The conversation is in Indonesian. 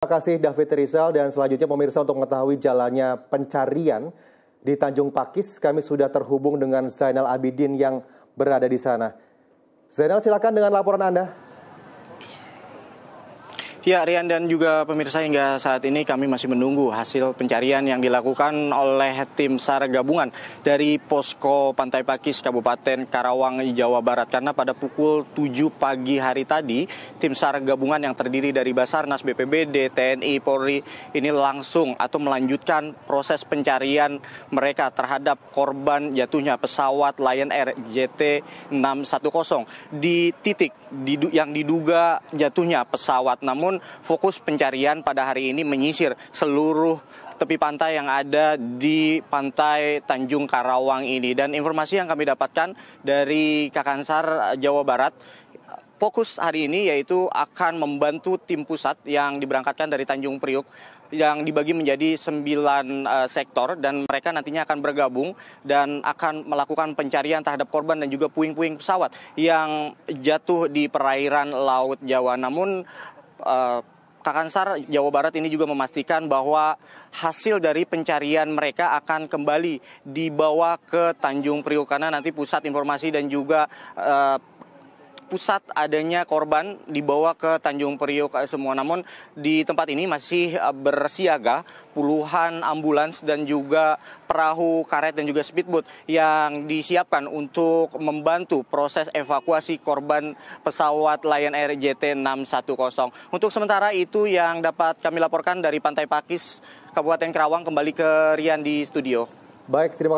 Terima kasih David Rizal dan selanjutnya pemirsa untuk mengetahui jalannya pencarian di Tanjung Pakis kami sudah terhubung dengan Zainal Abidin yang berada di sana. Zainal silakan dengan laporan Anda. Ya, Rian dan juga pemirsa hingga saat ini kami masih menunggu hasil pencarian yang dilakukan oleh tim SAR gabungan dari Posko Pantai Pakis Kabupaten Karawang Jawa Barat karena pada pukul 7 pagi hari tadi tim SAR gabungan yang terdiri dari Basarnas, BPBD, TNI, Polri ini langsung atau melanjutkan proses pencarian mereka terhadap korban jatuhnya pesawat Lion Air JT 610 di titik yang diduga jatuhnya pesawat. Namun namun fokus pencarian pada hari ini menyisir seluruh tepi pantai yang ada di pantai Tanjung Karawang ini. Dan informasi yang kami dapatkan dari Kakansar Jawa Barat fokus hari ini yaitu akan membantu tim pusat yang diberangkatkan dari Tanjung Priuk yang dibagi menjadi sembilan uh, sektor dan mereka nantinya akan bergabung dan akan melakukan pencarian terhadap korban dan juga puing-puing pesawat yang jatuh di perairan Laut Jawa. Namun Eh, Kakansar Jawa Barat ini juga memastikan bahwa hasil dari pencarian mereka akan kembali dibawa ke Tanjung Priuk karena nanti pusat informasi dan juga eh, pusat adanya korban dibawa ke Tanjung Priok eh, semua. Namun di tempat ini masih eh, bersiaga puluhan ambulans dan juga perahu karet dan juga speedboat yang disiapkan untuk membantu proses evakuasi korban pesawat Lion Air JT610. Untuk sementara itu yang dapat kami laporkan dari Pantai Pakis, Kabupaten Kerawang kembali ke Rian di studio. Baik, terima